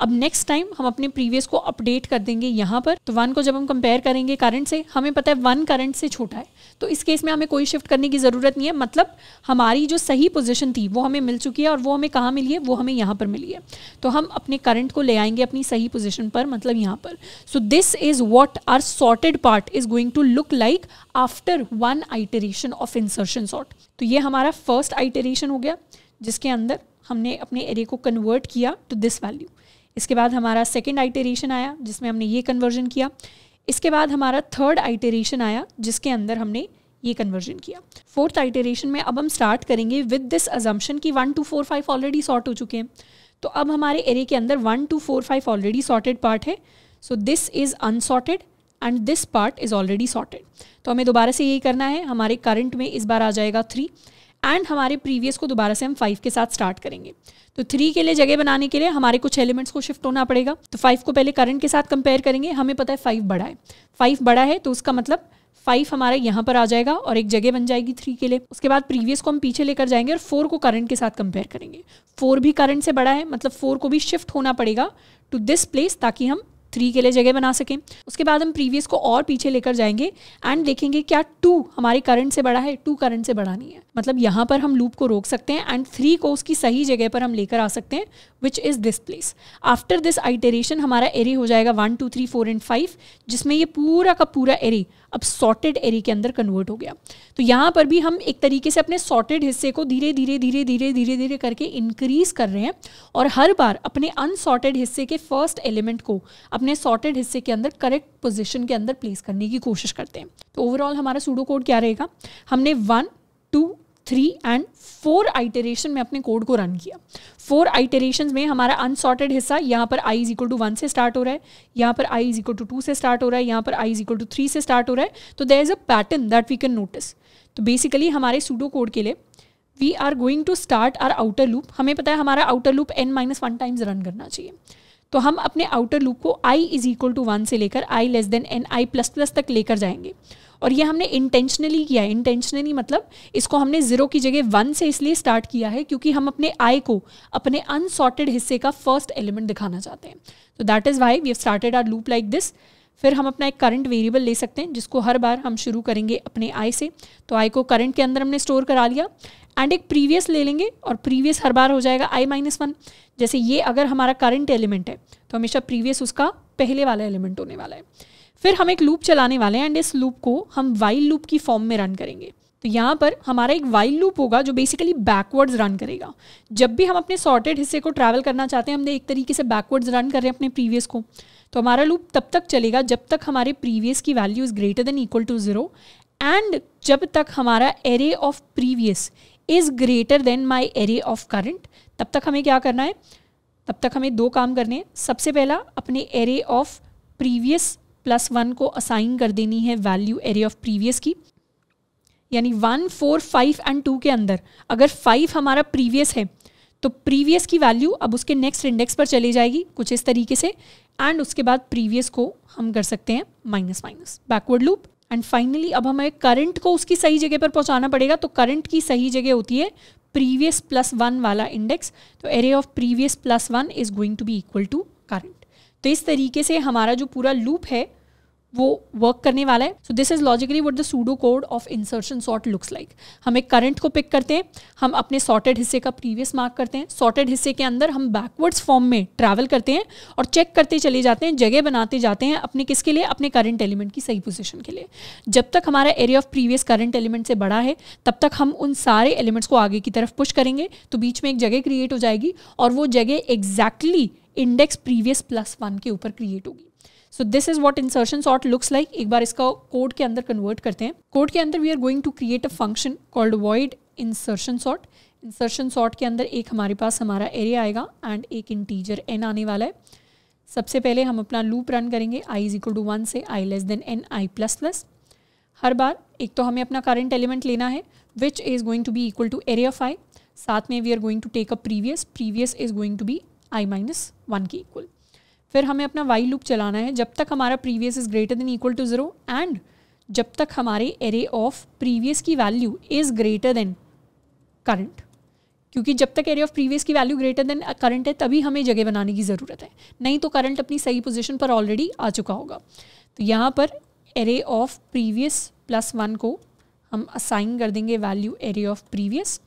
अब नेक्स्ट टाइम हम अपने प्रीवियस को अपडेट कर देंगे यहाँ पर तो वन को जब हम कंपेयर करेंगे करंट से हमें पता है वन करंट से छोटा है तो इस केस में हमें कोई शिफ्ट करने की ज़रूरत नहीं है मतलब हमारी जो सही पोजिशन थी वो हमें मिल चुकी है और वो हमें कहाँ मिली है वो हमें यहाँ पर मिली है तो हम अपने करंट को ले आएंगे अपनी सही पोजिशन पर मतलब यहाँ पर so this is what our sorted part is going to look like after one iteration of insertion sort तो ये हमारा फर्स्ट आइटरेशन हो गया जिसके अंदर हमने अपने एरे को कन्वर्ट किया टू दिस वैल्यू इसके बाद हमारा सेकेंड आइटेरेशन आया जिसमें हमने ये कन्वर्जन किया इसके बाद हमारा थर्ड आइटेरेशन आया जिसके अंदर हमने ये कन्वर्जन किया फोर्थ आइटेरेशन में अब हम स्टार्ट करेंगे विद दिस अजम्पन की one two four five already sort हो चुके हैं तो अब हमारे एरे के अंदर one two four five already sorted part है so this is unsorted and this part is already sorted तो हमें दोबारा से यही करना है हमारे करंट में इस बार आ जाएगा थ्री एंड हमारे प्रीवियस को दोबारा से हम फाइव के साथ स्टार्ट करेंगे तो थ्री के लिए जगह बनाने के लिए हमारे कुछ एलिमेंट्स को शिफ्ट होना पड़ेगा तो फाइव को पहले करंट के साथ कंपेयर करेंगे हमें पता है फाइव बड़ा है फाइव बड़ा है तो उसका मतलब फाइव हमारे यहाँ पर आ जाएगा और एक जगह बन जाएगी थ्री के लिए उसके बाद प्रीवियस को हम पीछे लेकर जाएंगे और फोर को करंट के साथ कंपेयर करेंगे फोर भी करंट से बड़ा है मतलब फोर को भी शिफ्ट होना पड़ेगा टू दिस प्लेस ताकि हम थ्री के लिए जगह बना सकें उसके बाद हम प्रीवियस को और पीछे लेकर जाएंगे एंड देखेंगे क्या टू हमारे करंट से बड़ा है टू करंट से बड़ा नहीं है मतलब यहाँ पर हम लूप को रोक सकते हैं एंड थ्री को उसकी सही जगह पर हम लेकर आ सकते हैं which is this place after this iteration हमारा एरे हो जाएगा one two three four and five जिसमें ये पूरा का पूरा एरे अब सॉर्टेड एरे के अंदर कन्वर्ट हो गया तो यहाँ पर भी हम एक तरीके से अपने सॉर्टेड हिस्से को धीरे धीरे धीरे धीरे धीरे धीरे करके इंक्रीज कर रहे हैं और हर बार अपने अनसॉर्टेड हिस्से के फर्स्ट एलिमेंट को अपने सॉर्टेड हिस्से के अंदर करेक्ट पोजिशन के अंदर प्लेस करने की कोशिश करते हैं तो ओवरऑल हमारा सूडो कोड क्या रहेगा हमने one two three and four iteration में अपने कोड को रन किया फोर आइटरेशन में हमारा अनसॉर्टेड हिस्सा यहाँ पर I is equal to one से स्टार्ट हो रहा है यहाँ पर I is equal to two से स्टार्ट हो रहा है यहाँ पर I is equal to three से स्टार्ट हो रहा है तो there is a pattern that we can notice तो बेसिकली हमारे सूडो कोड के लिए we are going to start our outer loop हमें पता है हमारा outer loop N minus one times run करना चाहिए तो हम अपने आउटर लूप को I is equal to one से लेकर I less than N I plus plus तक लेकर जाएंगे और ये हमने इंटेंशनली किया है इंटेंशनली मतलब इसको हमने ज़ीरो की जगह वन से इसलिए स्टार्ट किया है क्योंकि हम अपने आई को अपने अनसॉर्टेड हिस्से का फर्स्ट एलिमेंट दिखाना चाहते हैं तो that is why we have started our loop like this फिर हम अपना एक करंट वेरिएबल ले सकते हैं जिसको हर बार हम शुरू करेंगे अपने आई से तो आई को करंट के अंदर हमने स्टोर करा लिया एंड एक प्रीवियस ले लेंगे और प्रीवियस हर बार हो जाएगा आई माइनस वन जैसे ये अगर हमारा करंट एलिमेंट है तो हमेशा प्रीवियस उसका पहले वाला एलिमेंट होने वाला है फिर हम एक लूप चलाने वाले हैं एंड इस लूप को हम वाइल लूप की फॉर्म में रन करेंगे तो यहाँ पर हमारा एक वाइल लूप होगा जो बेसिकली बैकवर्ड्स रन करेगा जब भी हम अपने सॉर्टेड हिस्से को ट्रैवल करना चाहते हैं हमने एक तरीके से बैकवर्ड्स रन कर रहे हैं अपने प्रीवियस को तो हमारा लूप तब तक चलेगा जब तक हमारे प्रीवियस की value is greater than equal to zero and जब तक हमारा array of previous is greater than my array of current तब तक हमें क्या करना है तब तक हमें दो काम करने हैं सबसे पहला अपने array of previous plus one को असाइन कर देनी है वैल्यू एरे ऑफ प्रीवियस की यानी one four five and two के अंदर अगर फाइव हमारा प्रीवियस है तो प्रीवियस की वैल्यू अब उसके नेक्स्ट इंडेक्स पर चली जाएगी कुछ इस तरीके से एंड उसके बाद प्रीवियस को हम कर सकते हैं minus minus backward loop and finally अब हमें करंट को उसकी सही जगह पर पहुंचाना पड़ेगा तो करंट की सही जगह होती है प्रीवियस प्लस वन वाला इंडेक्स तो array of previous plus one is going to be equal to current तो इस तरीके से हमारा जो पूरा लूप है वो वर्क करने वाला है so this is logically what the pseudo code of insertion sort looks like हम एक करंट को पिक करते हैं हम अपने सॉर्टेड हिस्से का प्रीवियस मार्क करते हैं सॉर्टेड हिस्से के अंदर हम बैकवर्ड्स फॉर्म में ट्रैवल करते हैं और चेक करते चले जाते हैं जगह बनाते जाते हैं अपने किसके लिए अपने करंट एलिमेंट की सही पोजिशन के लिए जब तक हमारा array of previous current element से बड़ा है तब तक हम उन सारे एलिमेंट्स को आगे की तरफ पुश करेंगे तो बीच में एक जगह क्रिएट हो जाएगी और वो जगह exactly exactly index previous plus one के ऊपर क्रिएट होगी so this is what insertion sort looks like एक बार इसका कोड के अंदर कन्वर्ट करते हैं कोड के अंदर we are going to create a function called void insertion sort insertion sort के अंदर एक हमारे पास हमारा एरिया आएगा एंड एक इंटीजर एन आने वाला है सबसे पहले हम अपना लूप रन करेंगे I is equal to one से I less than N I plus plus हर बार एक तो हमें अपना करंट एलिमेंट लेना है which is going to be equal to array I साथ में we are going to take a previous previous is going to be I minus one के इक्वल फिर हमें अपना वाई लूप चलाना है जब तक हमारा previous is greater than equal to zero and जब तक हमारे एरे ऑफ प्रीवियस की value is greater than current क्योंकि जब तक एरे ऑफ प्रीवियस की वैल्यू ग्रेटर देन करंट है तभी हमें जगह बनाने की ज़रूरत है नहीं तो करंट अपनी सही पोजिशन पर ऑलरेडी आ चुका होगा तो यहाँ पर array of previous plus one को हम असाइन कर देंगे value array of previous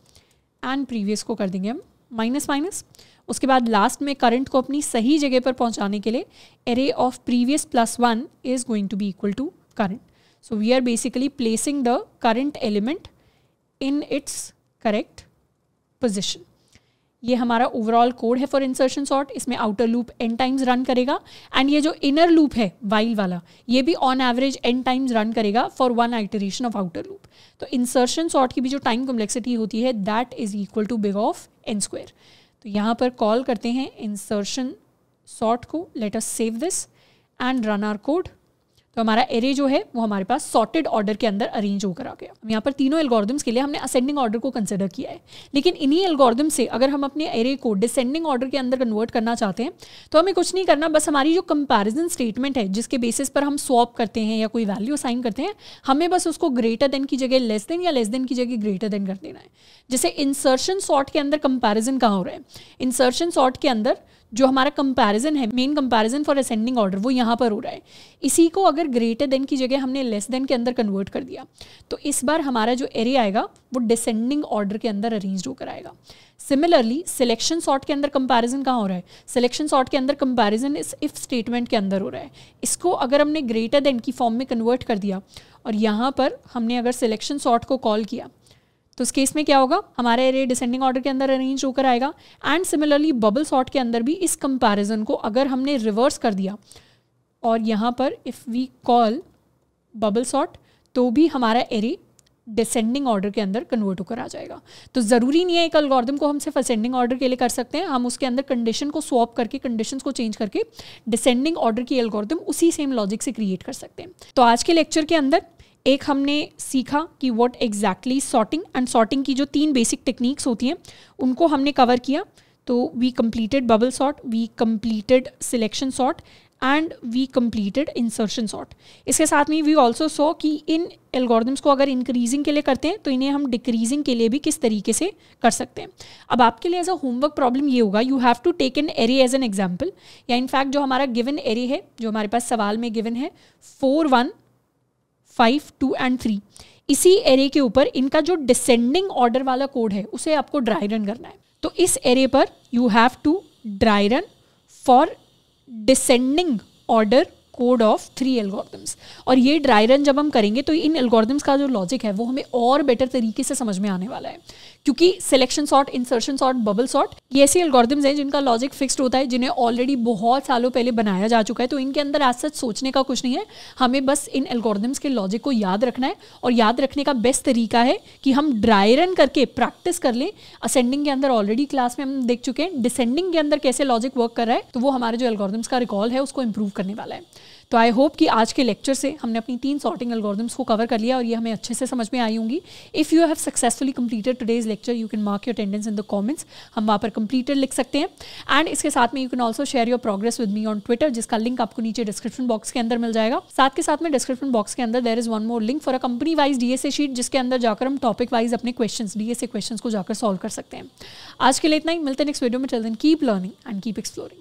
and previous को कर देंगे हम माइनस माइनस उसके बाद लास्ट में करंट को अपनी सही जगह पर पहुंचाने के लिए array of previous plus one is going to be equal to current so we are basically placing the current element in its correct position ये हमारा ओवरऑल कोड है फॉर इंसर्शन सॉर्ट इसमें outer loop N times run करेगा and ये जो inner loop है while वाला ये भी on average n times run करेगा for one iteration of outer loop तो इंसर्शन सॉर्ट की भी जो टाइम कॉम्प्लेक्सिटी होती है that is equal to big of n square तो यहाँ पर कॉल करते हैं इंसर्शन सॉर्ट को let us save this and run our code तो हमारा एरे जो है वो हमारे पास सॉर्टेड ऑर्डर के अंदर अरेंज होकर आ गया यहाँ पर तीनों एल्गोरिदम्स के लिए हमने असेंडिंग ऑर्डर को कंसिडर किया है लेकिन इन्हीं एल्गोरिदम से अगर हम अपने एरे को डिसेंडिंग ऑर्डर के अंदर कन्वर्ट करना चाहते हैं तो हमें कुछ नहीं करना बस हमारी जो कंपेरिजन स्टेटमेंट है जिसके बेसिस पर हम स्वॉप करते हैं या कोई वैल्यू साइन करते हैं हमें बस उसको ग्रेटर देन की जगह लेस देन या लेस देन की जगह ग्रेटर देन कर देना है जैसे इंसर्शन सॉर्ट के अंदर कंपेरिजन कहाँ हो रहा है इंसर्शन सॉर्ट के अंदर जो हमारा कंपैरिजन है main comparison for ascending order वो यहाँ पर हो रहा है इसी को अगर ग्रेटर देन की जगह हमने लेस देन के अंदर कन्वर्ट कर दिया तो इस बार हमारा जो एरे आएगा वो डिसेंडिंग ऑर्डर के अंदर अरेंज होकर आएगा सिमिलरली सिलेक्शन सॉर्ट के अंदर कंपैरिजन कहाँ हो रहा है सिलेक्शन सॉर्ट के अंदर कंपैरिजन इस इफ स्टेटमेंट के अंदर हो रहा है इसको अगर हमने ग्रेटर देन की फॉर्म में कन्वर्ट कर दिया और यहाँ पर हमने अगर सिलेक्शन सॉर्ट को कॉल किया तो इस केस में क्या होगा हमारे एरे डिसेंडिंग ऑर्डर के अंदर अरेंज होकर आएगा एंड सिमिलरली बबल सॉट के अंदर भी इस कंपैरिजन को अगर हमने रिवर्स कर दिया और यहाँ पर if we call bubble sort तो भी हमारा एरे डिसेंडिंग ऑर्डर के अंदर कन्वर्ट होकर आ जाएगा तो ज़रूरी नहीं है एक अलगोर्दम को हम सिर्फ असेंडिंग ऑर्डर के लिए कर सकते हैं हम उसके अंदर कंडीशन को स्वॉप करके कंडीशन को चेंज करके डिसेंडिंग ऑर्डर की अलगोर्दम उसी सेम लॉजिक से क्रिएट कर सकते हैं तो आज के लेक्चर के अंदर एक हमने सीखा कि what exactly sorting and sorting की जो तीन बेसिक टेक्निक्स होती हैं उनको हमने कवर किया तो we completed bubble sort we completed selection sort and we completed insertion sort इसके साथ में वी ऑल्सो सो कि इन एल्गोरिदम्स को अगर इंक्रीजिंग के लिए करते हैं तो इन्हें हम डिक्रीजिंग के लिए भी किस तरीके से कर सकते हैं अब आपके लिए एज अ होमवर्क प्रॉब्लम ये होगा you have to take an array as an example या इनफैक्ट जो हमारा गिवन एरे है जो हमारे पास सवाल में गिवन है four one five two and three इसी एरे के ऊपर इनका जो डिसेंडिंग ऑर्डर वाला कोड है उसे आपको ड्राई रन करना है तो इस एरे पर you have to dry run for descending order code of three algorithms और ये ड्राई रन जब हम करेंगे तो इन एल्गोरिथम्स का जो लॉजिक है वो हमें और बेटर तरीके से समझ में आने वाला है क्योंकि selection sort insertion sort bubble sort ये ऐसे अलगोर्दम्स हैं जिनका लॉजिक फिक्स्ड होता है जिन्हें ऑलरेडी बहुत सालों पहले बनाया जा चुका है तो इनके अंदर आज सच सोचने का कुछ नहीं है हमें बस इन एल्गोर्दम्स के लॉजिक को याद रखना है और याद रखने का बेस्ट तरीका है कि हम ड्राई रन करके प्रैक्टिस कर लें असेंडिंग के अंदर ऑलरेडी क्लास में हम देख चुके हैं डिसेंडिंग के अंदर कैसे लॉजिक वर्क कर रहा है तो वो हमारे जो एल्गोरिदम्स का रिकॉल है उसको इम्प्रूव करने वाला है तो आई होप कि आज के लेक्चर से हमने अपनी तीन सॉर्टिंग एल्गोरिथम्स को कवर कर लिया और ये हमें अच्छे से समझ में आई होंगी if you have successfully completed today's lecture you can mark your attendance in the comments हम वहाँ पर कंप्लीटेड लिख सकते हैं एंड इसके साथ में you can also share your progress with me on Twitter जिसका लिंक आपको नीचे डिस्क्रिप्शन बॉक्स के अंदर मिल जाएगा साथ के साथ में डिस्क्रिप्शन बॉक्स के अंदर there is one more link for a company wise DSA sheet जिसके अंदर जाकर हम टॉपिक वाइज अपने क्वेश्चन डीएसए क्वेश्चन को जाकर सॉल्व कर सकते हैं आज के लिए इतना ही मिलते नेक्स्ट वीडियो में चल दिन keep learning and keep exploring